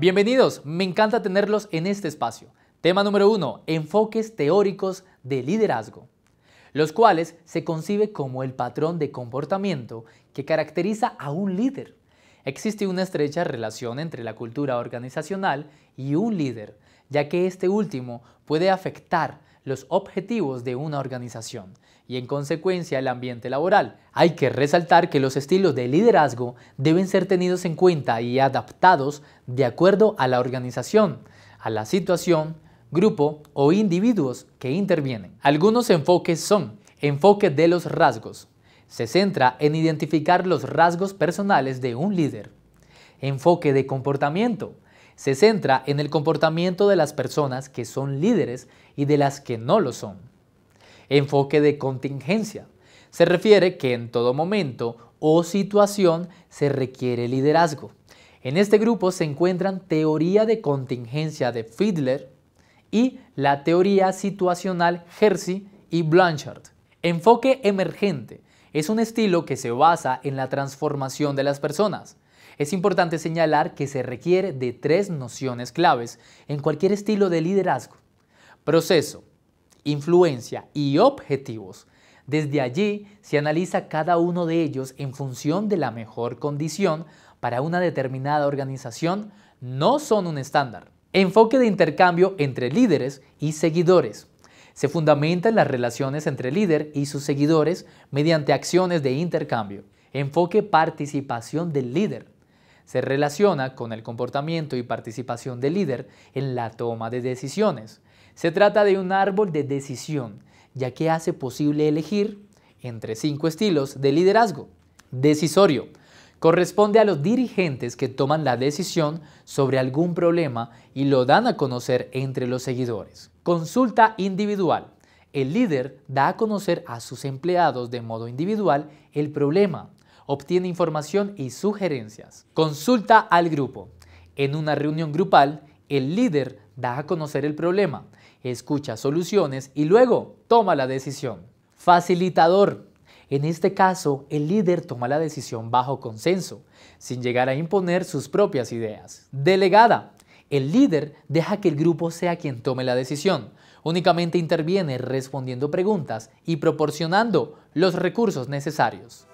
Bienvenidos, me encanta tenerlos en este espacio. Tema número uno, enfoques teóricos de liderazgo, los cuales se concibe como el patrón de comportamiento que caracteriza a un líder. Existe una estrecha relación entre la cultura organizacional y un líder, ya que este último puede afectar los objetivos de una organización y en consecuencia el ambiente laboral. Hay que resaltar que los estilos de liderazgo deben ser tenidos en cuenta y adaptados de acuerdo a la organización, a la situación, grupo o individuos que intervienen. Algunos enfoques son enfoque de los rasgos. Se centra en identificar los rasgos personales de un líder. Enfoque de comportamiento se centra en el comportamiento de las personas que son líderes y de las que no lo son. Enfoque de contingencia. Se refiere que en todo momento o situación se requiere liderazgo. En este grupo se encuentran teoría de contingencia de Fiedler y la teoría situacional Hersey y Blanchard. Enfoque emergente es un estilo que se basa en la transformación de las personas. Es importante señalar que se requiere de tres nociones claves en cualquier estilo de liderazgo. Proceso, influencia y objetivos. Desde allí se analiza cada uno de ellos en función de la mejor condición para una determinada organización, no son un estándar. Enfoque de intercambio entre líderes y seguidores. Se fundamentan las relaciones entre líder y sus seguidores mediante acciones de intercambio. Enfoque participación del líder. Se relaciona con el comportamiento y participación del líder en la toma de decisiones. Se trata de un árbol de decisión, ya que hace posible elegir entre cinco estilos de liderazgo. Decisorio. Corresponde a los dirigentes que toman la decisión sobre algún problema y lo dan a conocer entre los seguidores. Consulta individual el líder da a conocer a sus empleados de modo individual el problema, obtiene información y sugerencias. Consulta al grupo. En una reunión grupal, el líder da a conocer el problema, escucha soluciones y luego toma la decisión. Facilitador. En este caso, el líder toma la decisión bajo consenso, sin llegar a imponer sus propias ideas. Delegada. El líder deja que el grupo sea quien tome la decisión. Únicamente interviene respondiendo preguntas y proporcionando los recursos necesarios.